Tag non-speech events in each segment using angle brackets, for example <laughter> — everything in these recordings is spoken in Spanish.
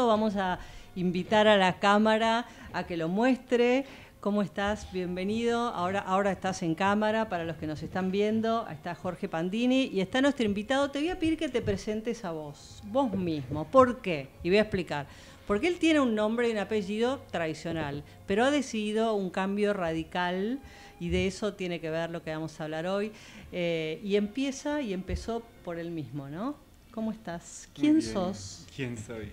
vamos a invitar a la cámara a que lo muestre. ¿Cómo estás? Bienvenido. Ahora, estás en cámara para los que nos están viendo. Está Jorge Pandini y está nuestro invitado. Te voy a pedir que te presentes a vos, vos mismo. ¿Por qué? Y voy a explicar. Porque él tiene un nombre y un apellido tradicional, pero ha decidido un cambio radical y de eso tiene que ver lo que vamos a hablar hoy. Eh, y empieza y empezó por él mismo, ¿no? ¿Cómo estás? ¿Quién sos? ¿Quién soy?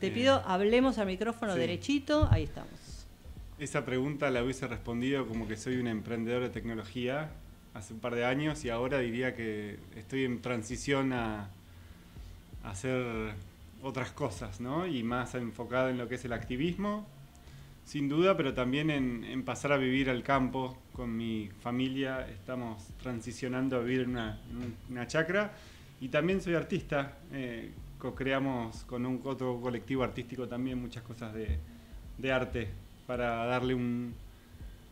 Te pido, hablemos al micrófono derechito, ahí estamos. Esa pregunta la hubiese respondido como que soy un emprendedor de tecnología hace un par de años y ahora diría que estoy en transición a, hacer otras cosas, ¿no? Y más enfocado en lo que es el activismo, sin duda, pero también en, pasar a vivir al campo con mi familia. Estamos transicionando a vivir en una, chacra y también soy artista. Eh, co-creamos con un otro colectivo artístico también muchas cosas de, arte para darle un,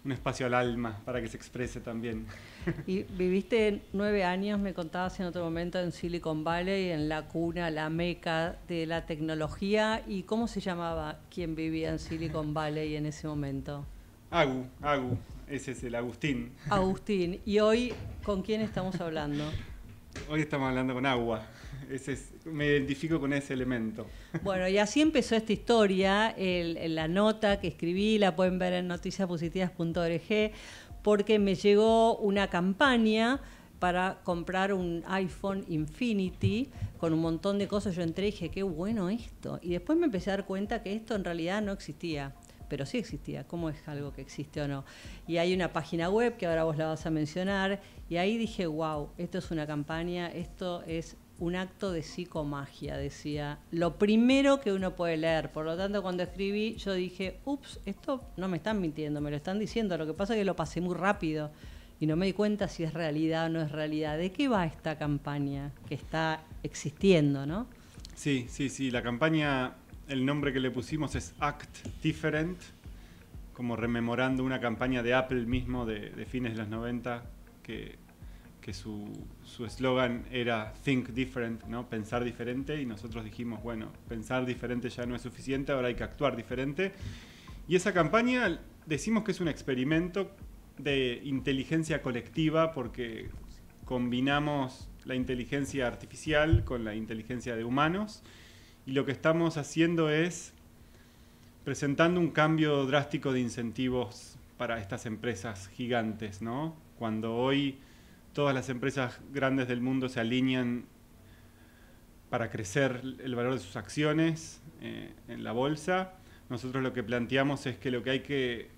un espacio al alma para que se exprese también. <laughs> Y viviste nueve años, me contabas en otro momento, en Silicon Valley, en la cuna, la meca de la tecnología. ¿Y cómo se llamaba quien vivía en Silicon Valley en ese momento? Agu, Agu, ese es el Agustín. Agustín, ¿y hoy con quién estamos hablando? Hoy estamos hablando con Agua. <laughs> me identifico con ese elemento. <laughs> Bueno, y así empezó esta historia, la nota que escribí, la pueden ver en noticiaspositivas.org, porque me llegó una campaña para comprar un iPhone Infinity con un montón de cosas. Yo entré y dije, qué bueno esto. Y después me empecé a dar cuenta que esto en realidad no existía pero sí existía. ¿Cómo es algo que existe o no? Y hay una página web que ahora vos la vas a mencionar, y ahí dije, wow, esto es una campaña, esto es un acto de psicomagia, decía, lo primero que uno puede leer. Por lo tanto, cuando escribí, yo dije, ups, esto no me están mintiendo, me lo están diciendo. Lo que pasa es que lo pasé muy rápido y no me di cuenta si es realidad o no es realidad. ¿De qué va esta campaña que está existiendo, no? Sí, sí, sí. La campaña, el nombre que le pusimos es Act Different, como rememorando una campaña de Apple mismo de, fines de los 90 que que su eslogan era Think Different, ¿no? pensar diferente, y nosotros dijimos, bueno, pensar diferente ya no es suficiente, ahora hay que actuar diferente. Y esa campaña decimos que es un experimento de inteligencia colectiva porque combinamos la inteligencia artificial con la inteligencia de humanos y lo que estamos haciendo es presentando un cambio drástico de incentivos para estas empresas gigantes, Cuando hoy todas las empresas grandes del mundo se alinean para crecer el valor de sus acciones eh, en la bolsa. Nosotros lo que planteamos es que lo que hay que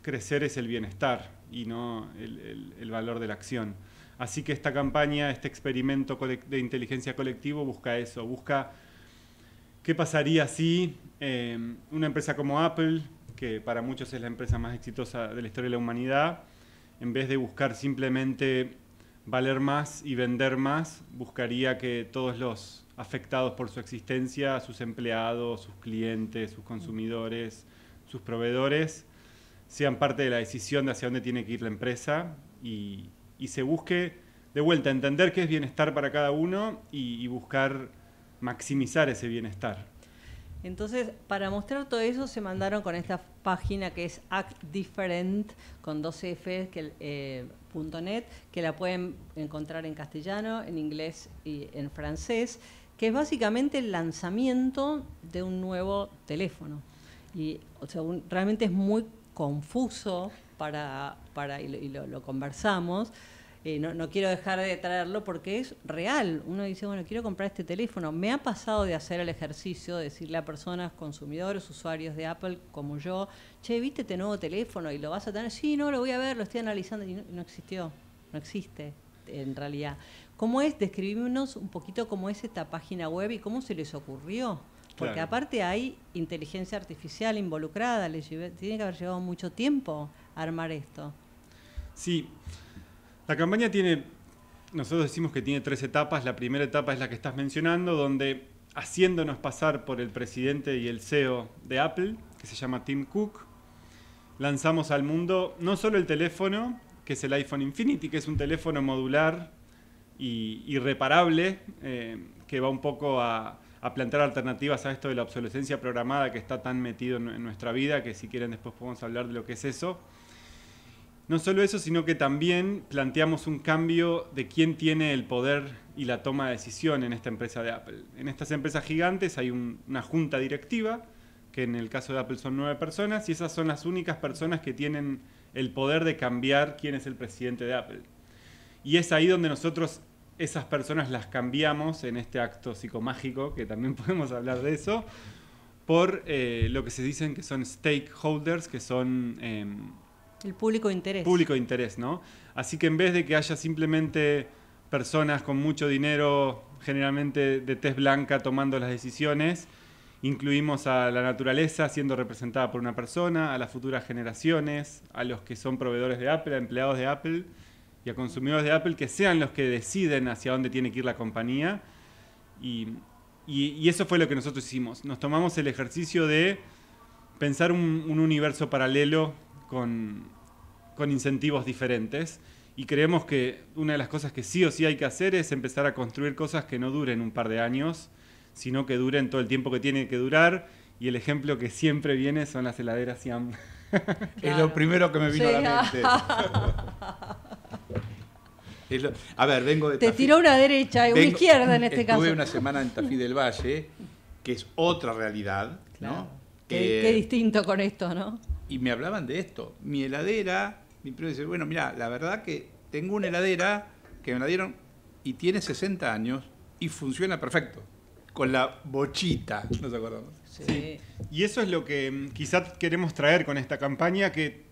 crecer es el bienestar y no el, valor de la acción. Así que esta campaña, este experimento de inteligencia colectivo busca eso, busca qué pasaría si eh, una empresa como Apple, que para muchos es la empresa más exitosa de la historia de la humanidad, en vez de buscar simplemente valer más y vender más, buscaría que todos los afectados por su existencia, sus empleados, sus clientes, sus consumidores, sus proveedores, sean parte de la decisión de hacia dónde tiene que ir la empresa y, se busque de vuelta entender qué es bienestar para cada uno y buscar maximizar ese bienestar. Entonces, para mostrar todo eso, se mandaron con esta página que es actdifferent, con dos Fs, que, eh, .net, que la pueden encontrar en castellano, en inglés y en francés, que es básicamente el lanzamiento de un nuevo teléfono. Y o sea, realmente es muy confuso para, y, lo conversamos, no, quiero dejar de traerlo porque es real. Uno dice, bueno, quiero comprar este teléfono. Me ha pasado de hacer el ejercicio, de decirle a personas, consumidores, usuarios de Apple como yo, che, viste este nuevo teléfono y lo vas a tener. Sí, no, lo voy a ver, lo estoy analizando y no, existió, no existe en realidad. ¿Cómo es? Describimos un poquito cómo es esta página web y cómo se les ocurrió. Porque aparte hay inteligencia artificial involucrada, tiene que haber llevado mucho tiempo armar esto. Sí, la campaña tiene, nosotros decimos que tiene tres etapas. La primera etapa es la que estás mencionando, donde haciéndonos pasar por el presidente y el CEO de Apple, que se llama Tim Cook, lanzamos al mundo no solo el teléfono, que es el iPhone Infinity, que es un teléfono modular y, y reparable, eh, que va un poco a, plantear alternativas a esto de la obsolescencia programada que está tan metido en nuestra vida, que si quieren después podemos hablar de lo que es eso no solo eso, sino que también planteamos un cambio de quién tiene el poder y la toma de decisión en esta empresa de Apple. En estas empresas gigantes hay una junta directiva, que en el caso de Apple son nueve personas, y esas son las únicas personas que tienen el poder de cambiar quién es el presidente de Apple. Y es ahí donde nosotros esas personas las cambiamos en este acto psicomágico, que también <laughs> podemos hablar de eso, por eh, lo que se dicen que son stakeholders, que son... Em, el público de interés. Público de interés, ¿no? Así que en vez de que haya simplemente personas con mucho dinero, generalmente de tez blanca, tomando las decisiones, incluimos a la naturaleza siendo representada por una persona, a las futuras generaciones, a los que son proveedores de Apple, a empleados de Apple y a consumidores de Apple, que sean los que deciden hacia dónde tiene que ir la compañía. Y, eso fue lo que nosotros hicimos. Nos tomamos el ejercicio de pensar un, un universo paralelo con, con incentivos diferentes. Y creemos que una de las cosas que sí o sí hay que hacer es empezar a construir cosas que no duren un par de años, sino que duren todo el tiempo que tiene que durar. Y el ejemplo que siempre viene son las heladeras Siam. <laughs> es lo primero que me vino a la mente. <laughs> a ver, vengo de... Te tiró una derecha y una izquierda en este caso. Estuve una semana en Tafí del Valle, que es otra realidad, qué distinto con esto, ¿no? y me hablaban de esto. Mi heladera, mi primo dice, bueno, mira, la verdad que tengo una heladera que me la dieron y tiene 60 años y funciona perfecto. Con la bochita, nos acordamos. Sí. Y eso es lo que mm, quizás queremos traer con esta campaña que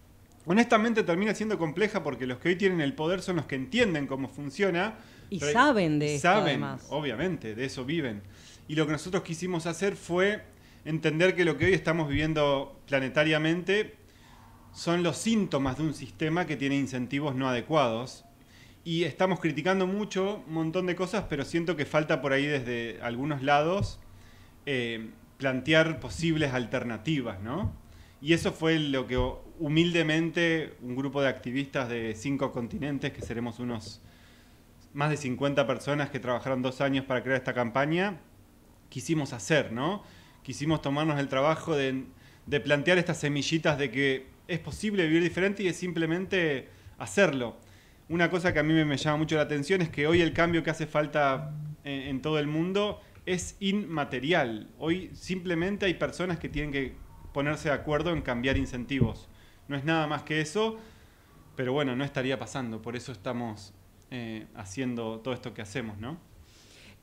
honestamente termina siendo compleja porque los que hoy tienen el poder son los que entienden cómo funciona. Y saben de eso. Saben, esto, obviamente, de eso viven. Y lo que nosotros quisimos hacer fue entender que lo que hoy estamos viviendo planetariamente son los síntomas de un sistema que tiene incentivos no adecuados. Y estamos criticando mucho un montón de cosas, pero siento que falta por ahí desde algunos lados eh, plantear posibles alternativas, ¿no? Y eso fue lo que humildemente un grupo de activistas de cinco continentes, que seremos unos más de 50 personas que trabajaron dos años para crear esta campaña, quisimos hacer, ¿no? quisimos tomarnos el trabajo de, plantear estas semillitas de que es posible vivir diferente y es simplemente hacerlo. Una cosa que a mí me, llama mucho la atención es que hoy el cambio que hace falta en, todo el mundo es inmaterial. Hoy simplemente hay personas que tienen que ponerse de acuerdo en cambiar incentivos. No es nada más que eso, pero bueno, no estaría pasando. Por eso estamos eh, haciendo todo esto que hacemos, ¿no?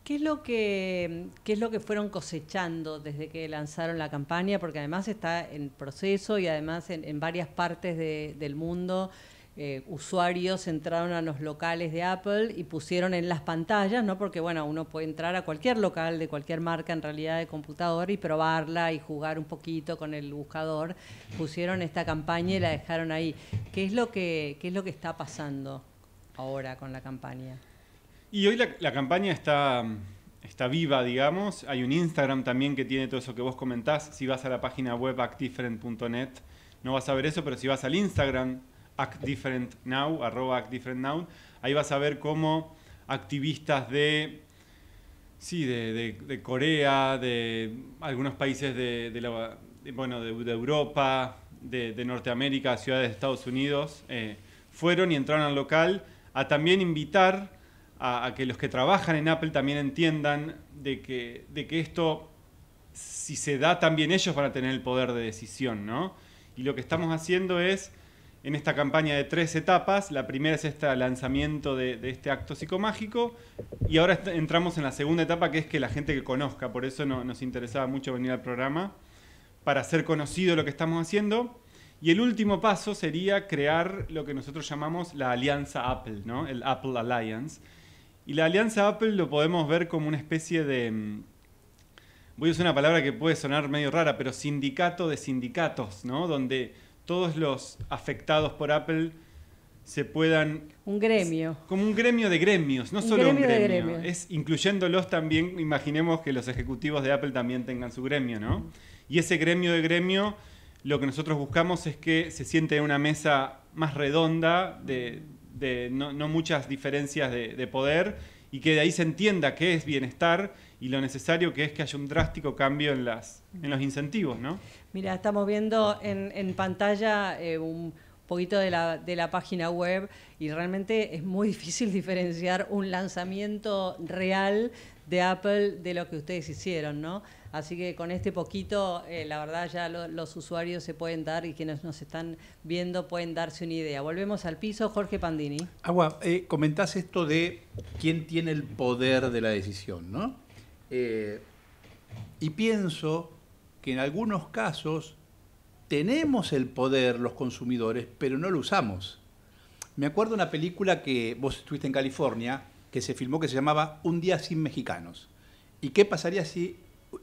¿Qué es, lo que, ¿Qué es lo que fueron cosechando desde que lanzaron la campaña? Porque además está en proceso y además en, varias partes del mundo eh, usuarios entraron a los locales de Apple y pusieron en las pantallas, ¿no? Porque bueno, uno puede entrar a cualquier local de cualquier marca en realidad de computador y probarla y jugar un poquito con el buscador. Pusieron esta campaña y la dejaron ahí. ¿Qué es lo que, qué es lo que está pasando ahora con la campaña? Y hoy la, campaña está, está viva, digamos. Hay un Instagram también que tiene todo eso que vos comentás. Si vas a la página web actdifferent.net, no vas a ver eso, pero si vas al Instagram actdifferentnow, arroba ahí vas a ver cómo activistas de, sí, de, de, Corea, de algunos países de, bueno, de, Europa, de, Norteamérica, ciudades de Estados Unidos, eh, fueron y entraron al local a también invitar a, que los que trabajan en Apple también entiendan de que, esto, si se da, también ellos van a tener el poder de decisión, ¿no? Y lo que estamos haciendo es, en esta campaña de tres etapas, la primera es este lanzamiento de, de este acto psicomágico, y ahora entramos en la segunda etapa, que es que la gente que conozca, por eso no, nos interesaba mucho venir al programa, para hacer conocido lo que estamos haciendo. Y el último paso sería crear lo que nosotros llamamos la alianza Apple, ¿no? el Apple Alliance, y la alianza Apple lo podemos ver como una especie de, mm, voy a usar una palabra que puede sonar medio rara, pero sindicato de sindicatos, ¿no? Donde todos los afectados por Apple se puedan... Un gremio. Como un gremio de gremios, no un solo un gremio. De gremios. Es incluyéndolos también, imaginemos que los ejecutivos de Apple también tengan su gremio, ¿no? Y ese gremio de gremio, lo que nosotros buscamos es que se siente en una mesa más redonda de, de no, muchas diferencias de, poder y que de ahí se entienda qué es bienestar y lo necesario que es que haya un drástico cambio en, las, en los incentivos, ¿no? Mira, estamos viendo en, pantalla eh, un poquito de la, de la página web y realmente es muy <laughs> difícil diferenciar un lanzamiento real de Apple de lo que ustedes hicieron, ¿no? Así que con este poquito, eh, la verdad ya los usuarios se pueden dar y quienes nos están viendo pueden darse una idea. Volvemos al piso, Jorge Pandini. Agua, eh, comentás esto de quién tiene el poder de la decisión, ¿no? Eh, y pienso que en algunos casos tenemos el poder los consumidores, pero no lo usamos. Me acuerdo de una película que vos estuviste en California, que se filmó que se llamaba Un día sin mexicanos. ¿Y qué pasaría si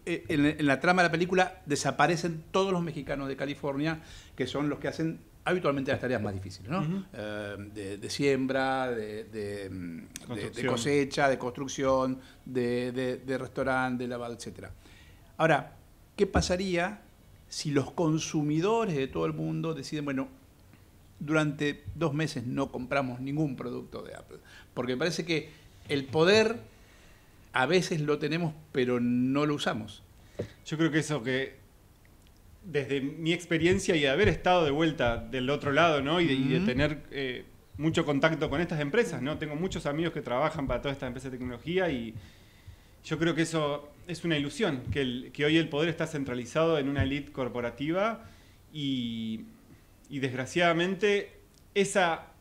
eh, en, la trama de la película desaparecen todos los mexicanos de California, que son los que hacen habitualmente las tareas más difíciles, ¿no? Eh, de, siembra, de, mm, cosecha, de construcción, de, restaurante, de lavado, etc. Ahora, ¿qué pasaría si los consumidores de todo el mundo deciden, bueno, durante dos meses no compramos ningún producto de Apple? Porque parece que el poder a veces lo tenemos, pero no lo usamos. Yo creo que eso que desde mi experiencia y de haber estado de vuelta del otro lado, ¿no? Y de, tener eh, mucho contacto con estas empresas, ¿no? Tengo muchos amigos que trabajan para todas estas empresas de tecnología y yo creo que eso es una ilusión, que, que hoy el poder está centralizado en una elite corporativa y, y desgraciadamente esa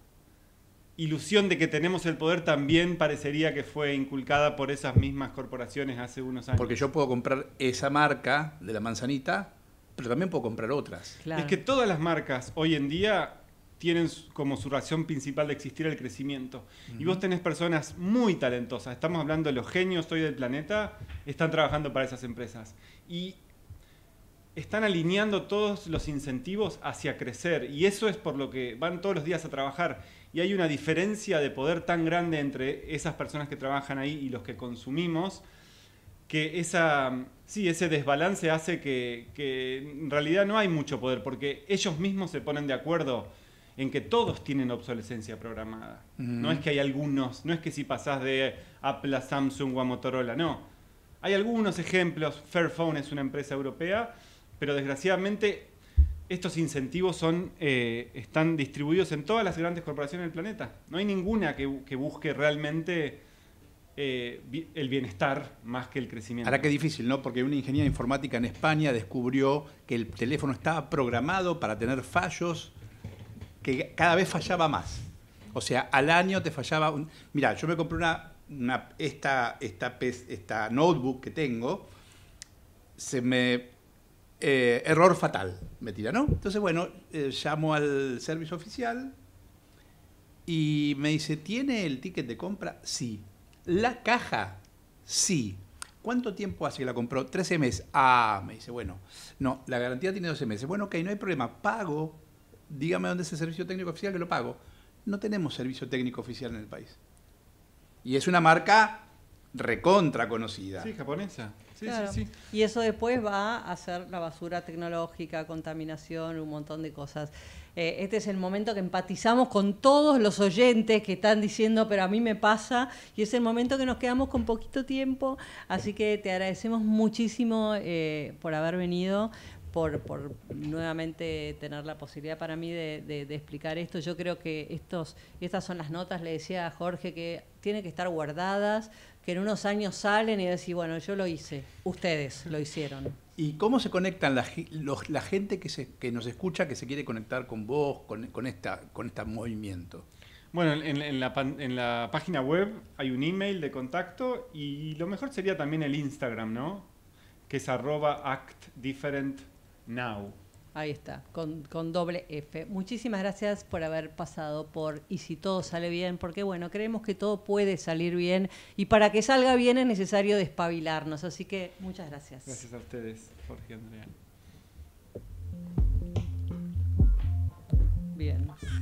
ilusión de que tenemos el poder también parecería que fue inculcada por esas mismas corporaciones hace unos años. Porque yo puedo comprar esa marca de la manzanita, pero también puedo comprar otras. Es que todas las marcas hoy en día tienen como su razón principal de existir el crecimiento. Y vos tenés personas muy talentosas, estamos hablando de los genios hoy del planeta, están trabajando para esas empresas. Y están alineando todos los incentivos hacia crecer. Y eso es por lo que van todos los días a trabajar y hay una diferencia de poder tan grande entre esas personas que trabajan ahí y los que consumimos, que esa, sí, ese desbalance hace que, en realidad no hay mucho poder, porque ellos mismos se ponen de acuerdo en que todos tienen obsolescencia programada. No es que hay algunos, no es que si pasás de Apple a Samsung o a Motorola, no. Hay algunos ejemplos, Fairphone es una empresa europea, pero desgraciadamente estos incentivos eh, están distribuidos en todas las grandes corporaciones del planeta. No hay ninguna que, busque realmente eh, el bienestar más que el crecimiento. Ahora qué difícil, ¿no? Porque una ingeniera informática en España descubrió que el teléfono estaba programado para tener fallos que cada vez fallaba más. O sea, al año te fallaba un... Mira, yo me compré una, esta, esta, esta notebook que tengo, se me eh, error fatal, me tira, ¿no? Entonces, bueno, eh, llamo al servicio oficial y me dice, ¿tiene el ticket de compra? Sí. ¿La caja? Sí. ¿Cuánto tiempo hace que la compró? 13 meses. Ah, me dice, bueno, no, la garantía tiene 12 meses. Bueno, ok, no hay problema, pago. Dígame dónde es el servicio técnico oficial que lo pago. No tenemos servicio técnico oficial en el país. Y es una marca recontra conocida. Sí, japonesa. Sí, sí, sí. Y eso después va a ser la basura tecnológica, contaminación, un montón de cosas. Eh, este es el momento que empatizamos con todos los oyentes que están diciendo, pero a mí me pasa, y es el momento que nos quedamos con poquito tiempo, así que te agradecemos muchísimo eh, por haber venido, por, nuevamente tener la posibilidad para mí de, explicar esto. Yo creo que estos, estas son las notas, le decía a Jorge, que tienen que estar guardadas que en unos años salen y decís, bueno, yo lo hice, ustedes lo hicieron. ¿Y cómo se conectan la, gente que, nos escucha, que se quiere conectar con vos, con, esta, con este movimiento? Bueno, en, la, página web hay un email de contacto y lo mejor sería también el Instagram, ¿no? Que es arroba actdifferentnow. Ahí está, con, con, doble F. Muchísimas gracias por haber pasado por Y si todo sale bien, porque bueno, creemos que todo puede salir bien y para que salga bien es necesario despabilarnos. Así que muchas gracias. Gracias a ustedes, Jorge Andrea. Bien.